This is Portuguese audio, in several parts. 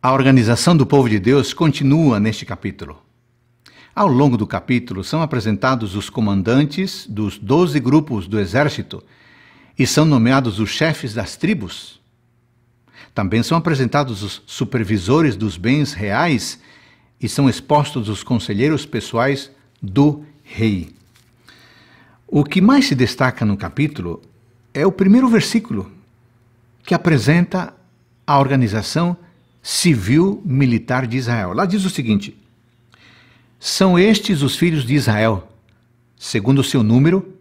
A organização do povo de Deus continua neste capítulo. Ao longo do capítulo são apresentados os comandantes dos doze grupos do exército e são nomeados os chefes das tribos. Também são apresentados os supervisores dos bens reais e são expostos os conselheiros pessoais do rei. O que mais se destaca no capítulo é o primeiro versículo, que apresenta a organização civil militar de Israel. Lá diz o seguinte: São estes os filhos de Israel, segundo o seu número,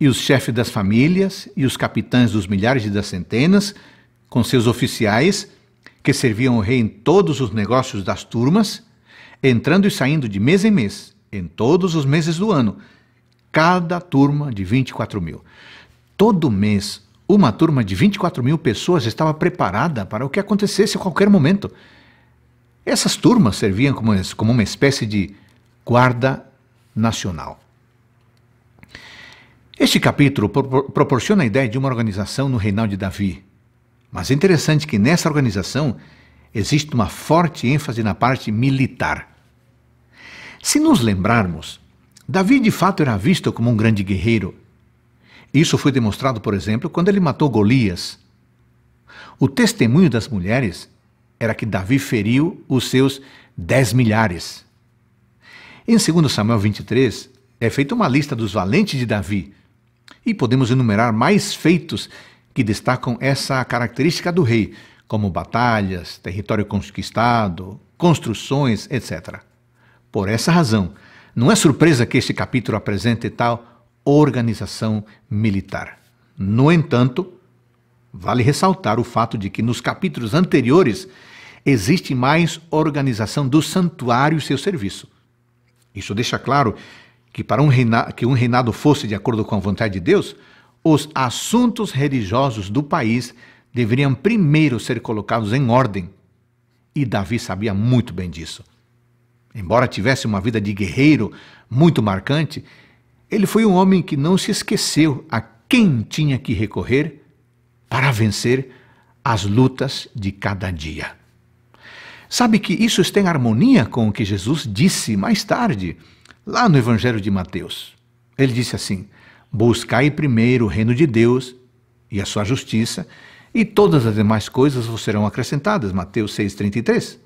e os chefes das famílias, e os capitães dos milhares e das centenas, com seus oficiais, que serviam o rei em todos os negócios das turmas, entrando e saindo de mês em mês, em todos os meses do ano, cada turma de 24 mil. Todo mês uma turma de 24 mil pessoas estava preparada para o que acontecesse a qualquer momento. Essas turmas serviam como, como uma espécie de guarda nacional. Este capítulo proporciona a ideia de uma organização no reinado de Davi. Mas é interessante que nessa organização existe uma forte ênfase na parte militar. Se nos lembrarmos, Davi de fato era visto como um grande guerreiro, isso foi demonstrado, por exemplo, quando ele matou Golias. O testemunho das mulheres era que Davi feriu os seus dez milhares. Em 2 Samuel 23, é feita uma lista dos valentes de Davi, e podemos enumerar mais feitos que destacam essa característica do rei, como batalhas, território conquistado, construções, etc. Por essa razão, não é surpresa que este capítulo apresente tal organização militar. No entanto, vale ressaltar o fato de que nos capítulos anteriores existe mais organização do santuário e seu serviço. Isso deixa claro que para um reinado, que um reinado fosse de acordo com a vontade de Deus, os assuntos religiosos do país deveriam primeiro ser colocados em ordem. E Davi sabia muito bem disso. Embora tivesse uma vida de guerreiro muito marcante, ele foi um homem que não se esqueceu a quem tinha que recorrer para vencer as lutas de cada dia. Sabe que isso está em harmonia com o que Jesus disse mais tarde, lá no Evangelho de Mateus. Ele disse assim: Buscai primeiro o reino de Deus e a sua justiça, e todas as demais coisas vos serão acrescentadas. Mateus 6,33.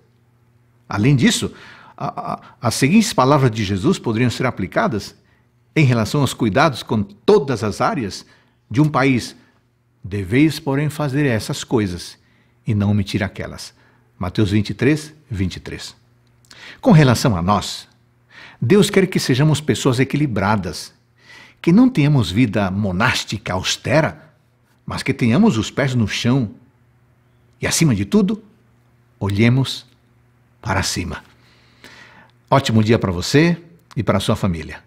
Além disso, a, a, as seguintes palavras de Jesus poderiam ser aplicadas em relação aos cuidados com todas as áreas de um país. Deveis, porém, fazer essas coisas e não omitir aquelas. Mateus 23, 23. Com relação a nós, Deus quer que sejamos pessoas equilibradas, que não tenhamos vida monástica austera, mas que tenhamos os pés no chão e, acima de tudo, olhemos para cima. Ótimo dia para você e para sua família.